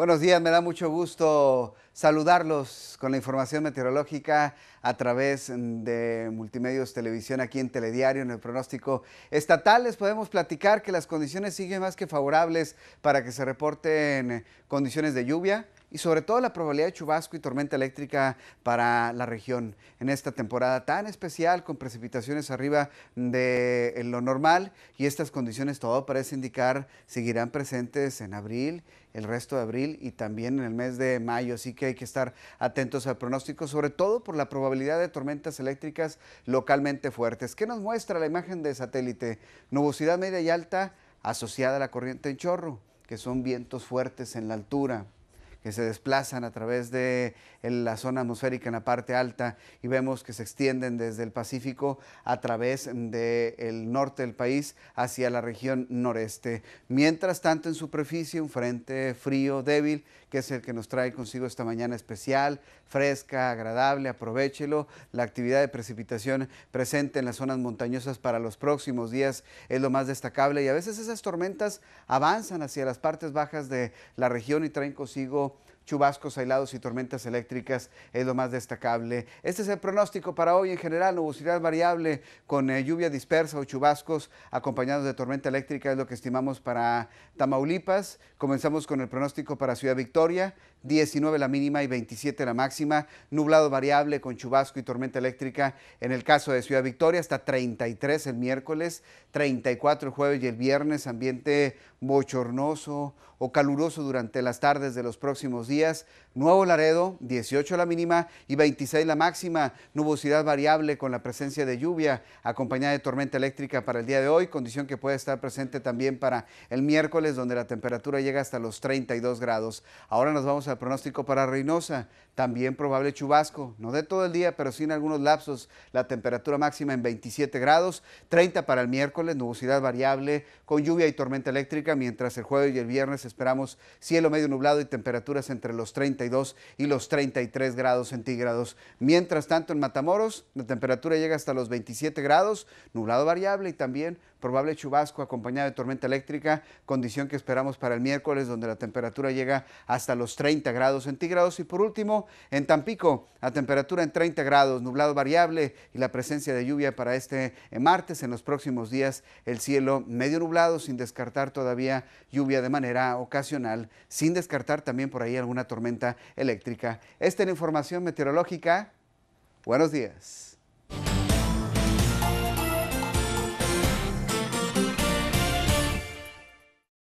Buenos días, me da mucho gusto saludarlos con la información meteorológica a través mm, de Multimedios Televisión aquí en Telediario, en el pronóstico estatal. Les podemos platicar que las condiciones siguen más que favorables para que se reporten eh, condiciones de lluvia, y sobre todo la probabilidad de chubasco y tormenta eléctrica para la región en esta temporada tan especial con precipitaciones arriba de eh, lo normal y estas condiciones todo parece indicar seguirán presentes en abril el resto de abril y también en el mes de mayo. Así que hay que estar atentos al pronóstico, sobre todo por la probabilidad de tormentas eléctricas localmente fuertes. ¿Qué nos muestra la imagen de satélite? Nubosidad media y alta asociada a la corriente en chorro, que son vientos fuertes en la altura que se desplazan a través de la zona atmosférica en la parte alta y vemos que se extienden desde el Pacífico a través del norte del país hacia la región noreste. Mientras tanto, en superficie, un frente frío débil, que es el que nos trae consigo esta mañana especial, fresca, agradable, aprovechelo. La actividad de precipitación presente en las zonas montañosas para los próximos días es lo más destacable y a veces esas tormentas avanzan hacia las partes bajas de la región y traen consigo chubascos aislados y tormentas eléctricas es lo más destacable. Este es el pronóstico para hoy en general, nubosidad variable con eh, lluvia dispersa o chubascos acompañados de tormenta eléctrica es lo que estimamos para Tamaulipas. Comenzamos con el pronóstico para Ciudad Victoria, 19 la mínima y 27 la máxima, nublado variable con chubasco y tormenta eléctrica en el caso de Ciudad Victoria, hasta 33 el miércoles, 34 el jueves y el viernes, ambiente bochornoso o caluroso durante las tardes de los próximos días. Nuevo Laredo, 18 la mínima y 26 la máxima. Nubosidad variable con la presencia de lluvia acompañada de tormenta eléctrica para el día de hoy, condición que puede estar presente también para el miércoles, donde la temperatura llega hasta los 32 grados. Ahora nos vamos al pronóstico para Reynosa. También probable chubasco, no de todo el día, pero sin algunos lapsos. La temperatura máxima en 27 grados, 30 para el miércoles, nubosidad variable con lluvia y tormenta eléctrica mientras el jueves y el viernes esperamos cielo medio nublado y temperaturas entre los 32 y los 33 grados centígrados. Mientras tanto, en Matamoros, la temperatura llega hasta los 27 grados, nublado variable y también probable chubasco acompañado de tormenta eléctrica, condición que esperamos para el miércoles donde la temperatura llega hasta los 30 grados centígrados. Y por último, en Tampico, la temperatura en 30 grados, nublado variable y la presencia de lluvia para este eh, martes. En los próximos días el cielo medio nublado sin descartar todavía lluvia de manera ocasional, sin descartar también por ahí alguna tormenta eléctrica. Esta es la información meteorológica. Buenos días.